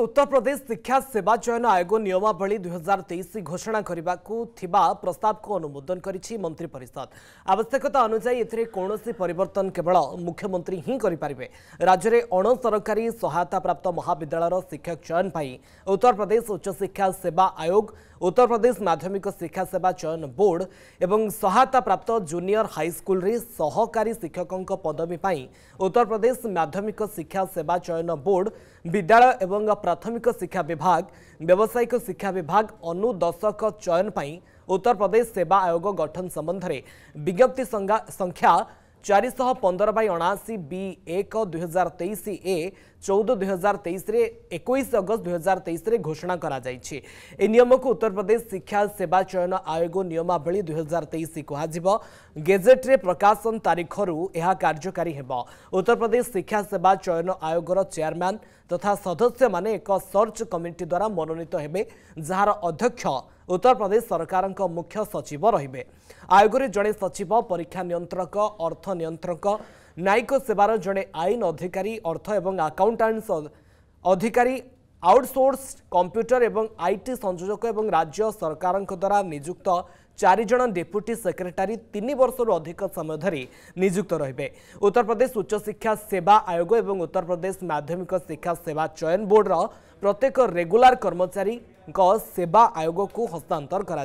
उत्तर प्रदेश शिक्षा सेवा चयन आयोग नियमावली दुई तेईस घोषणा करने को प्रस्ताव को अनुमोदन कर मंत्री परिषद आवश्यकता अनुजाई ए परिवर्तन केवल मुख्यमंत्री ही करें राज्य में अण सरकारी सहायता प्राप्त महाविद्यालय शिक्षक चयन पर उत्तर प्रदेश उच्च सेवा आयोग उत्तर प्रदेश माध्यमिक शिक्षा सेवा चयन बोर्ड और सहायता प्राप्त जूनियर हाईस्कल सहकारी शिक्षकों पदवी उत्तर प्रदेश माध्यमिक शिक्षा सेवा चयन बोर्ड विद्यालय और ପ୍ରାଥମିକ ଶିକ୍ଷା ବିଭାଗ ବ୍ୟବସାୟିକ ଶିକ୍ଷା ବିଭାଗ ଅନୁଦଶକ ଚୟନ ପାଇଁ ଉତ୍ତରପ୍ରଦେଶ ସେବା ଆୟୋଗ ଗଠନ ସମ୍ବନ୍ଧରେ ବିଜ୍ଞପ୍ତି ସଂଖ୍ୟା ଚାରିଶହ ପନ୍ଦର ବାଇ ଅଣାଅଶୀ ବି ଏକ ଦୁଇହଜାର ତେଇଶ ଏ ଚଉଦ ଦୁଇହଜାର ତେଇଶରେ ଏକୋଇଶ ଅଗଷ୍ଟ ଦୁଇହଜାର ତେଇଶରେ ଘୋଷଣା କରାଯାଇଛି ଏହି ନିୟମକୁ ଉତ୍ତରପ୍ରଦେଶ ଶିକ୍ଷା ସେବା ଚୟନ ଆୟୋଗ ନିୟମାବଳୀ ଦୁଇହଜାର ତେଇଶ କୁହାଯିବ ଗେଜେଟ୍ରେ ପ୍ରକାଶନ ତାରିଖରୁ ଏହା କାର୍ଯ୍ୟକାରୀ ହେବ ଉତ୍ତରପ୍ରଦେଶ ଶିକ୍ଷା ସେବା ଚୟନ ଆୟୋଗର ଚେୟାରମ୍ୟାନ୍ तथा सदस्य माने एक सर्च कमिटी द्वारा मनोनीत हेबे जार अध्यक्ष उत्तर प्रदेश सरकार मुख्य सचिव रे आयोग जड़े सचिव परीक्षा नियंत्रक अर्थ नियंत्रक न्यायिक सेवार जड़े आईन अधिकारी अर्थ एवं आकाउंटांट्स अधिकारी আউটসোর্স কম্প্যুটর এবং আইটি সংযোজক এবং রাজ্য সরকারঙ্ক দ্বারা নিযুক্ত চারিজন ডেপুটি সেক্রেটারি তিন বর্ষর অধিক সময় ধর নিযুক্ত রহবে উত্তরপ্রদেশ উচ্চশিক্ষা সেবা আয়োগ এবং উত্তরপ্রদেশ মাধ্যমিক শিক্ষা সেবা চয়ন বোর্ডর প্রত্যেক রেগুলার কর্মচারী সেবা আয়োগক হস্তান্তর করা